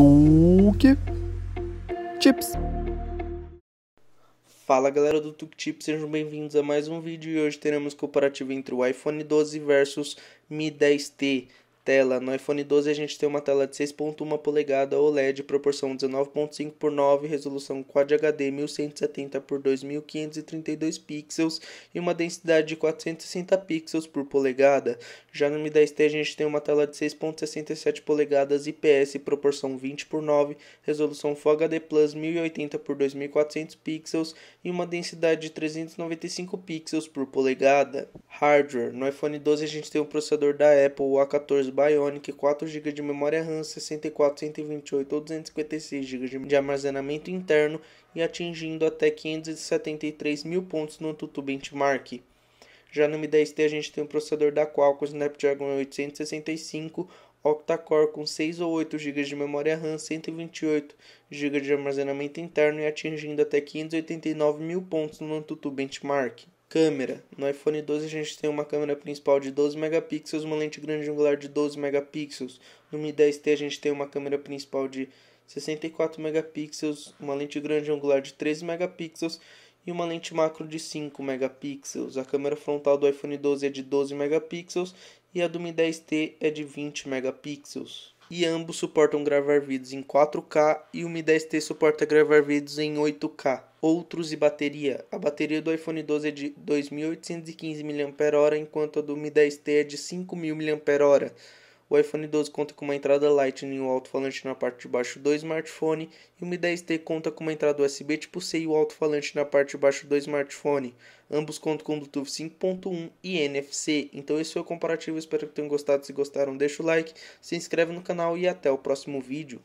Tuk Chips. Fala galera do Tuk Tips, sejam bem-vindos a mais um vídeo e hoje teremos comparativo entre o iPhone 12 versus Mi 10T tela. No iPhone 12 a gente tem uma tela de 6.1 polegada OLED, proporção 19.5 por 9, resolução Quad HD 1170 por 2532 pixels e uma densidade de 460 pixels por polegada. Já no Mi 10T a gente tem uma tela de 6.67 polegadas IPS, proporção 20 por 9, resolução Full HD Plus 1080 por 2400 pixels e uma densidade de 395 pixels por polegada hardware. No iPhone 12 a gente tem um processador da Apple, o A14 Bionic, 4 GB de memória RAM, 64, 128 ou 256 GB de armazenamento interno e atingindo até 573 mil pontos no Antutu Benchmark. Já no Mi 10T a gente tem um processador da Qualcomm Snapdragon 865, octa-core com 6 ou 8 GB de memória RAM, 128 GB de armazenamento interno e atingindo até 589 mil pontos no Antutu Benchmark. Câmera. No iPhone 12 a gente tem uma câmera principal de 12 megapixels, uma lente grande angular de 12 megapixels. No Mi 10T a gente tem uma câmera principal de 64 megapixels, uma lente grande angular de 13 megapixels e uma lente macro de 5 megapixels. A câmera frontal do iPhone 12 é de 12 megapixels e a do Mi 10T é de 20 megapixels. E ambos suportam gravar vídeos em 4K e o Mi 10T suporta gravar vídeos em 8K. Outros e bateria. A bateria do iPhone 12 é de 2.815 mAh, enquanto a do Mi 10T é de 5.000 mAh. O iPhone 12 conta com uma entrada Lightning e um alto-falante na parte de baixo do smartphone, e o Mi 10T conta com uma entrada USB tipo C e o um alto-falante na parte de baixo do smartphone. Ambos contam com Bluetooth 5.1 e NFC. Então esse foi o comparativo, espero que tenham gostado. Se gostaram, deixa o like, se inscreve no canal e até o próximo vídeo.